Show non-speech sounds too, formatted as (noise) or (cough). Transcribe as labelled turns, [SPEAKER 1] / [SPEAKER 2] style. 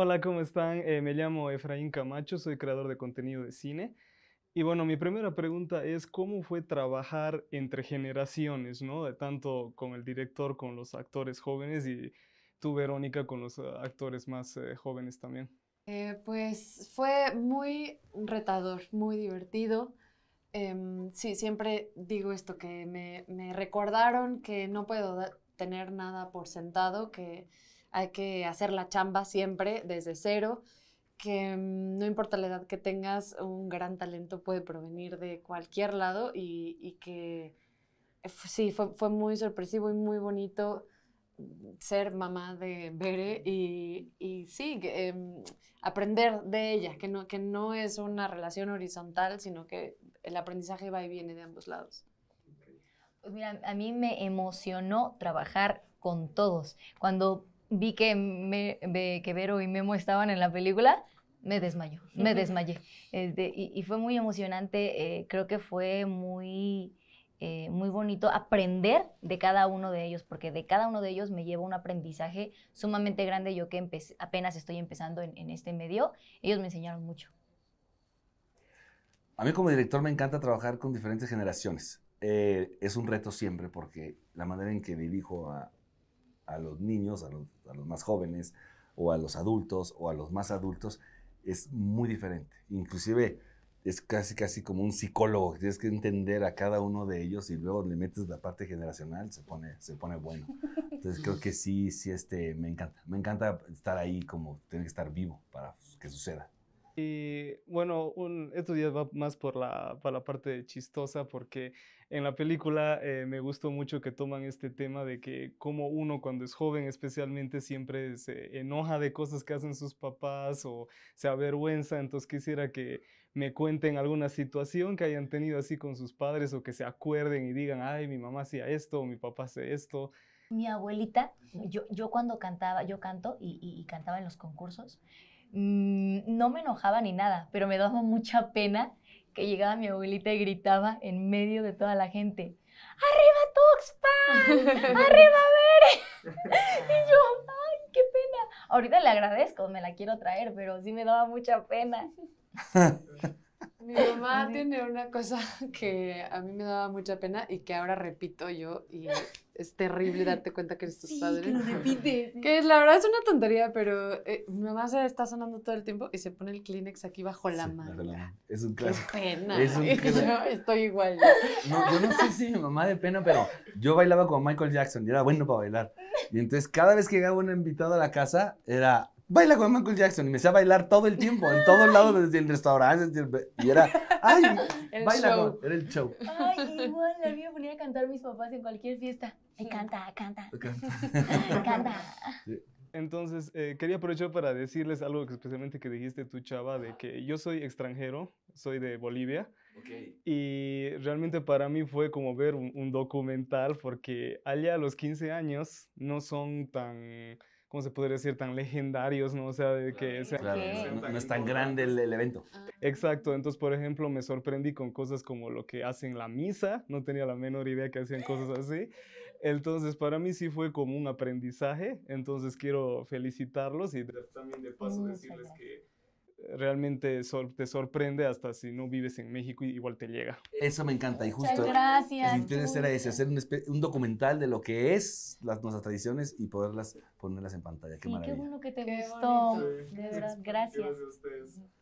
[SPEAKER 1] Hola, ¿cómo están? Eh, me llamo Efraín Camacho, soy creador de contenido de cine. Y bueno, mi primera pregunta es cómo fue trabajar entre generaciones, ¿no? De tanto con el director, con los actores jóvenes y tú, Verónica, con los eh, actores más eh, jóvenes también.
[SPEAKER 2] pues fue muy retador, muy divertido. Em, sí, siempre digo esto, que me recordaron que no puedo tener nada por sentado, que hay que hacer la chamba siempre desde cero, que mm, no importa la edad que tengas, un gran talento puede provenir de cualquier lado y, que eh, sí, fue, muy sorpresivo y muy bonito mm, ser mamá de Bere y, sí, em, aprender de ella, que no, que no es una relación horizontal, sino que el aprendizaje va y viene de ambos lados.
[SPEAKER 3] Pues mira, a mí me emocionó trabajar con todos. Cuando vi que, que Vero y Memo estaban en la película, me desmayó, me desmayé. Este, y, fue muy emocionante, eh, creo que fue muy, eh, muy bonito aprender de cada uno de ellos, porque de cada uno de ellos me lleva un aprendizaje sumamente grande. Yo que apenas estoy empezando en, este medio, ellos me enseñaron mucho.
[SPEAKER 4] A mí como director me encanta trabajar con diferentes generaciones. Eh, es un reto siempre porque la manera en que dirijo a, a los niños, a los, más jóvenes, o a los adultos, o a los más adultos, es muy diferente. Inclusive es casi, casi como un psicólogo, tienes que entender a cada uno de ellos y luego le metes la parte generacional, se pone, se pone bueno. Entonces creo que sí, sí, este, me encanta. Me encanta estar ahí como, tiene que estar vivo para que suceda.
[SPEAKER 1] Y bueno, esto ya va más por la, para la parte chistosa porque en la película eh, me gustó mucho que toman este tema de que como uno cuando es joven especialmente siempre se enoja de cosas que hacen sus papás o se avergüenza, entonces quisiera que me cuenten alguna situación que hayan tenido así con sus padres o que se acuerden y digan, ay, mi mamá hacía esto o mi papá hace esto.
[SPEAKER 3] Mi abuelita, yo, yo cuando cantaba, yo canto y, y, cantaba en los concursos, mm, no me enojaba ni nada, pero me daba mucha pena que llegaba mi abuelita y gritaba en medio de toda la gente, ¡Arriba Tuxpan! (laughs) ¡Arriba Bere! (laughs) y yo, ¡ay, qué pena! Ahorita le agradezco, me la quiero traer, pero sí me daba mucha pena. (laughs) Mi (laughs) mamá
[SPEAKER 2] tiene una cosa (laughs) que a mí me daba mucha pena y que ahora repito yo y es terrible darte cuenta que eres tus sí, Que lo Que la verdad es una tontería, pero eh, mi mamá se está sonando todo el tiempo y se pone el Kleenex aquí bajo la mano Es un clásico. Qué pena. Es un (laughs) estoy igual.
[SPEAKER 4] yo no sé si mi mamá de pena, pero yo bailaba con Michael Jackson y era bueno para bailar. Y entonces cada vez que llegaba un invitado a la casa era baila con Michael Jackson y me hacía bailar todo el tiempo, en todos lados, desde el restaurante, y era, ay,
[SPEAKER 3] (laughs) baila con, era el show. Ay, igual a mí me ponía a cantar mis papás en cualquier fiesta. me canta, canta, (laughs) canta. (laughs)
[SPEAKER 1] canta. Entonces, eh, quería aprovechar para decirles algo que especialmente que dijiste tú, Chava, de que yo soy extranjero, soy de Bolivia, y realmente para mí fue como ver un documental, porque allá a los 15 años no son tan ¿cómo se podría decir? Tan legendarios, ¿no? O sea, de que... no, es tan grande el, el, evento. Ah. Exacto, entonces, por ejemplo, me sorprendí con cosas como lo que hacen la misa, no tenía la menor idea que hacían cosas así. Entonces, para mí sí fue como un aprendizaje, entonces quiero felicitarlos y también de paso uh, decirles que realmente te sorprende hasta si no vives en México y igual te llega. Eso me encanta y justo. Muchas gracias. El interés era ese, hacer un, documental de lo
[SPEAKER 4] que es las, nuestras tradiciones y poderlas ponerlas en pantalla. Qué maravilla. qué
[SPEAKER 3] bueno que te gustó. Eh. De verdad, gracias. Gracias a ustedes.